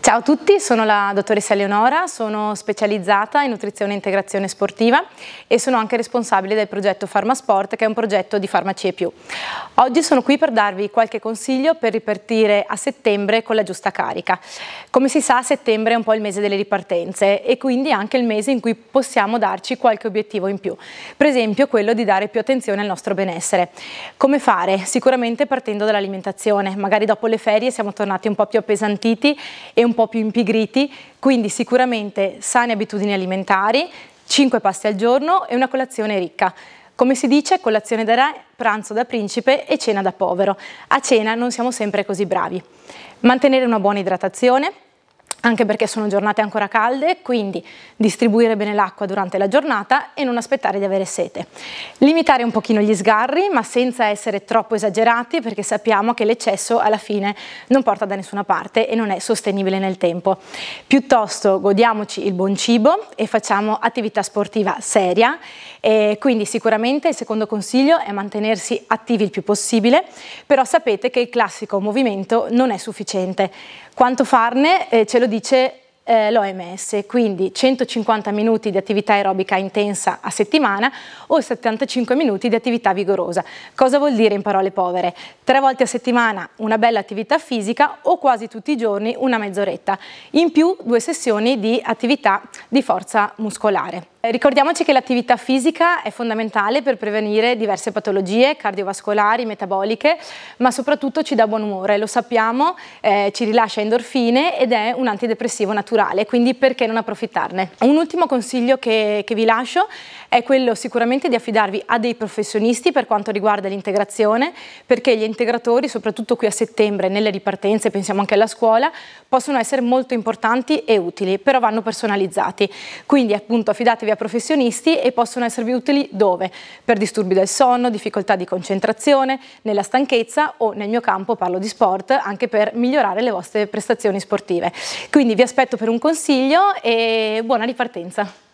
Ciao a tutti, sono la dottoressa Eleonora, sono specializzata in nutrizione e integrazione sportiva e sono anche responsabile del progetto PharmaSport che è un progetto di Farmacie Più. Oggi sono qui per darvi qualche consiglio per ripartire a settembre con la giusta carica. Come si sa settembre è un po' il mese delle ripartenze e quindi anche il mese in cui possiamo darci qualche obiettivo in più, per esempio quello di dare più attenzione al nostro benessere. Come fare? Sicuramente partendo dall'alimentazione, magari dopo le ferie siamo tornati un po' più appesantiti e un un po' più impigriti, quindi sicuramente sane abitudini alimentari, 5 pasti al giorno e una colazione ricca. Come si dice, colazione da re, pranzo da principe e cena da povero. A cena non siamo sempre così bravi. Mantenere una buona idratazione, anche perché sono giornate ancora calde, quindi distribuire bene l'acqua durante la giornata e non aspettare di avere sete. Limitare un pochino gli sgarri, ma senza essere troppo esagerati, perché sappiamo che l'eccesso alla fine non porta da nessuna parte e non è sostenibile nel tempo. Piuttosto godiamoci il buon cibo e facciamo attività sportiva seria, quindi sicuramente il secondo consiglio è mantenersi attivi il più possibile, però sapete che il classico movimento non è sufficiente. Quanto farne eh, ce lo dice eh, l'OMS, quindi 150 minuti di attività aerobica intensa a settimana o 75 minuti di attività vigorosa. Cosa vuol dire in parole povere? Tre volte a settimana una bella attività fisica o quasi tutti i giorni una mezz'oretta, in più due sessioni di attività di forza muscolare. Eh, ricordiamoci che l'attività fisica è fondamentale per prevenire diverse patologie cardiovascolari, metaboliche, ma soprattutto ci dà buon umore, lo sappiamo, eh, ci rilascia endorfine ed è un antidepressivo naturale, quindi perché non approfittarne? Un ultimo consiglio che, che vi lascio è quello sicuramente di affidarvi a dei professionisti per quanto riguarda l'integrazione, perché gli integratori, soprattutto qui a settembre, nelle ripartenze, pensiamo anche alla scuola, possono essere molto importanti e utili, però vanno personalizzati. Quindi appunto affidatevi relativi a professionisti e possono esservi utili dove? Per disturbi del sonno, difficoltà di concentrazione, nella stanchezza o nel mio campo parlo di sport anche per migliorare le vostre prestazioni sportive. Quindi vi aspetto per un consiglio e buona ripartenza.